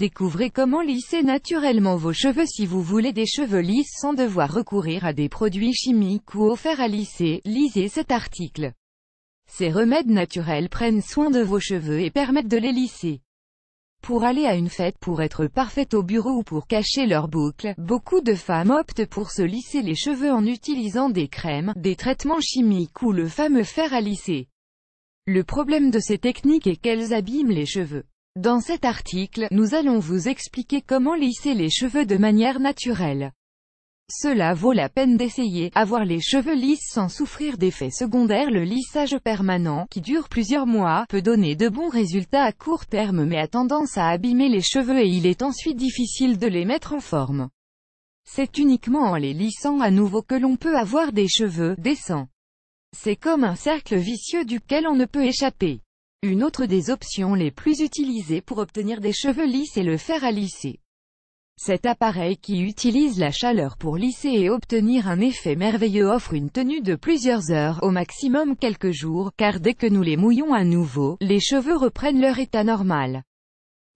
Découvrez comment lisser naturellement vos cheveux si vous voulez des cheveux lisses sans devoir recourir à des produits chimiques ou au fer à lisser, lisez cet article. Ces remèdes naturels prennent soin de vos cheveux et permettent de les lisser. Pour aller à une fête, pour être parfaite au bureau ou pour cacher leurs boucles, beaucoup de femmes optent pour se lisser les cheveux en utilisant des crèmes, des traitements chimiques ou le fameux fer à lisser. Le problème de ces techniques est qu'elles abîment les cheveux. Dans cet article, nous allons vous expliquer comment lisser les cheveux de manière naturelle. Cela vaut la peine d'essayer, avoir les cheveux lisses sans souffrir d'effets secondaires Le lissage permanent, qui dure plusieurs mois, peut donner de bons résultats à court terme mais a tendance à abîmer les cheveux et il est ensuite difficile de les mettre en forme. C'est uniquement en les lissant à nouveau que l'on peut avoir des cheveux décents. C'est comme un cercle vicieux duquel on ne peut échapper. Une autre des options les plus utilisées pour obtenir des cheveux lisses est le fer à lisser. Cet appareil qui utilise la chaleur pour lisser et obtenir un effet merveilleux offre une tenue de plusieurs heures, au maximum quelques jours, car dès que nous les mouillons à nouveau, les cheveux reprennent leur état normal.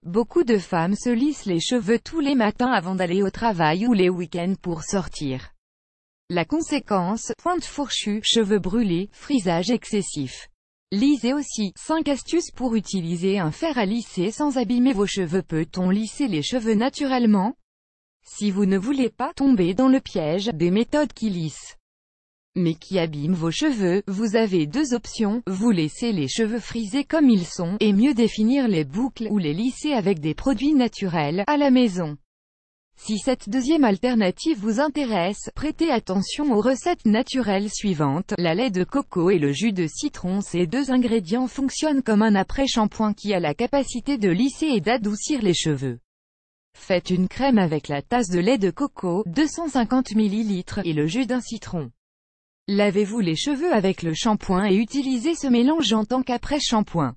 Beaucoup de femmes se lissent les cheveux tous les matins avant d'aller au travail ou les week-ends pour sortir. La conséquence, pointe fourchue, cheveux brûlés, frisage excessif. Lisez aussi 5 astuces pour utiliser un fer à lisser sans abîmer vos cheveux. Peut-on lisser les cheveux naturellement Si vous ne voulez pas tomber dans le piège des méthodes qui lissent mais qui abîment vos cheveux, vous avez deux options, vous laissez les cheveux frisés comme ils sont, et mieux définir les boucles ou les lisser avec des produits naturels, à la maison. Si cette deuxième alternative vous intéresse, prêtez attention aux recettes naturelles suivantes. La lait de coco et le jus de citron Ces deux ingrédients fonctionnent comme un après-shampoing qui a la capacité de lisser et d'adoucir les cheveux. Faites une crème avec la tasse de lait de coco, 250 ml, et le jus d'un citron. Lavez-vous les cheveux avec le shampoing et utilisez ce mélange en tant qu'après-shampoing.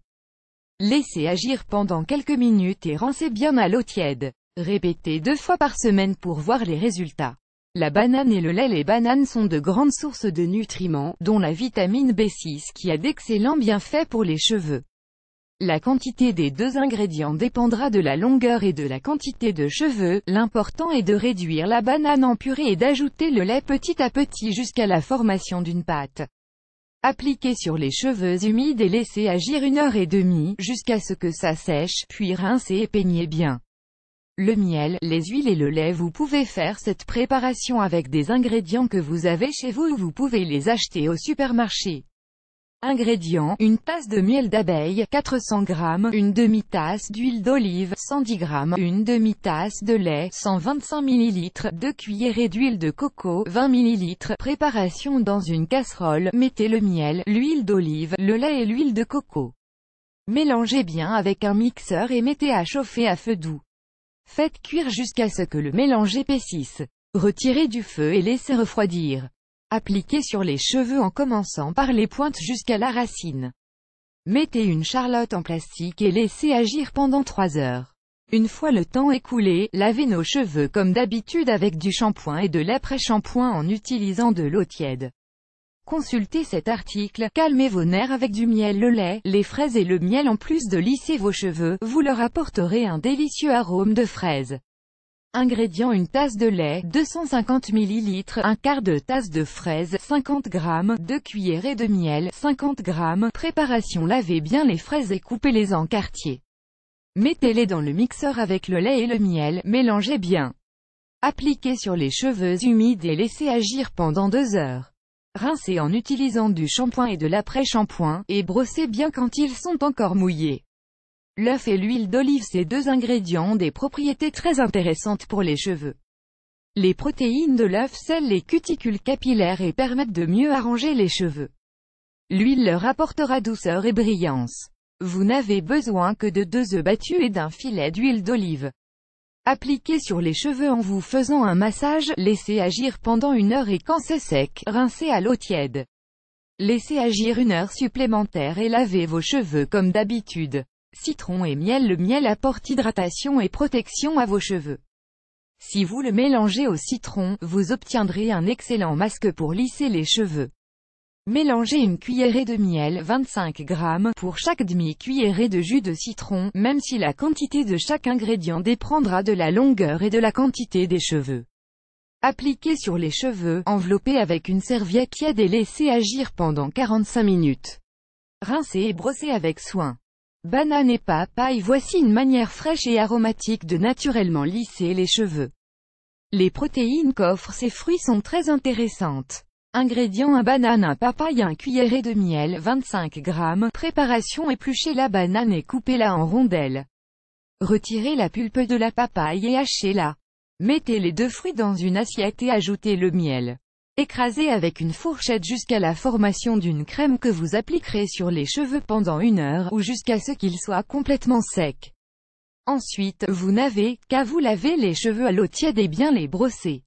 Laissez agir pendant quelques minutes et rincez bien à l'eau tiède. Répétez deux fois par semaine pour voir les résultats. La banane et le lait Les bananes sont de grandes sources de nutriments, dont la vitamine B6 qui a d'excellents bienfaits pour les cheveux. La quantité des deux ingrédients dépendra de la longueur et de la quantité de cheveux, l'important est de réduire la banane en purée et d'ajouter le lait petit à petit jusqu'à la formation d'une pâte. Appliquez sur les cheveux humides et laissez agir une heure et demie, jusqu'à ce que ça sèche, puis rincez et peignez bien le miel, les huiles et le lait. Vous pouvez faire cette préparation avec des ingrédients que vous avez chez vous ou vous pouvez les acheter au supermarché. Ingrédients, une tasse de miel d'abeille, 400 g, une demi-tasse d'huile d'olive, 110 g, une demi-tasse de lait, 125 ml, deux et d'huile de coco, 20 ml. Préparation dans une casserole, mettez le miel, l'huile d'olive, le lait et l'huile de coco. Mélangez bien avec un mixeur et mettez à chauffer à feu doux. Faites cuire jusqu'à ce que le mélange épaississe. Retirez du feu et laissez refroidir. Appliquez sur les cheveux en commençant par les pointes jusqu'à la racine. Mettez une charlotte en plastique et laissez agir pendant 3 heures. Une fois le temps écoulé, lavez nos cheveux comme d'habitude avec du shampoing et de l'après-shampoing en utilisant de l'eau tiède. Consultez cet article, calmez vos nerfs avec du miel le lait, les fraises et le miel en plus de lisser vos cheveux, vous leur apporterez un délicieux arôme de fraises. Ingrédients une tasse de lait, 250 ml, un quart de tasse de fraises, 50 g, 2 et de miel, 50 g. Préparation Lavez bien les fraises et coupez-les en quartiers. Mettez-les dans le mixeur avec le lait et le miel, mélangez bien. Appliquez sur les cheveux humides et laissez agir pendant 2 heures. Rincez en utilisant du shampoing et de l'après-shampoing, et brossez bien quand ils sont encore mouillés. L'œuf et l'huile d'olive Ces deux ingrédients ont des propriétés très intéressantes pour les cheveux. Les protéines de l'œuf scellent les cuticules capillaires et permettent de mieux arranger les cheveux. L'huile leur apportera douceur et brillance. Vous n'avez besoin que de deux œufs battus et d'un filet d'huile d'olive. Appliquez sur les cheveux en vous faisant un massage, laissez agir pendant une heure et quand c'est sec, rincez à l'eau tiède. Laissez agir une heure supplémentaire et lavez vos cheveux comme d'habitude. Citron et miel Le miel apporte hydratation et protection à vos cheveux. Si vous le mélangez au citron, vous obtiendrez un excellent masque pour lisser les cheveux. Mélangez une cuillerée de miel 25 g pour chaque demi-cuillerée de jus de citron, même si la quantité de chaque ingrédient dépendra de la longueur et de la quantité des cheveux. Appliquez sur les cheveux, enveloppez avec une serviette tiède et laissez agir pendant 45 minutes. Rincez et brossez avec soin. Banane et papaye voici une manière fraîche et aromatique de naturellement lisser les cheveux. Les protéines qu'offrent ces fruits sont très intéressantes. Ingrédients un banane, un papaye, un et de miel, 25 g. Préparation épluchez la banane et coupez-la en rondelles. Retirez la pulpe de la papaye et hachez-la. Mettez les deux fruits dans une assiette et ajoutez le miel. Écrasez avec une fourchette jusqu'à la formation d'une crème que vous appliquerez sur les cheveux pendant une heure ou jusqu'à ce qu'ils soient complètement secs. Ensuite, vous n'avez qu'à vous laver les cheveux à l'eau tiède et bien les brosser.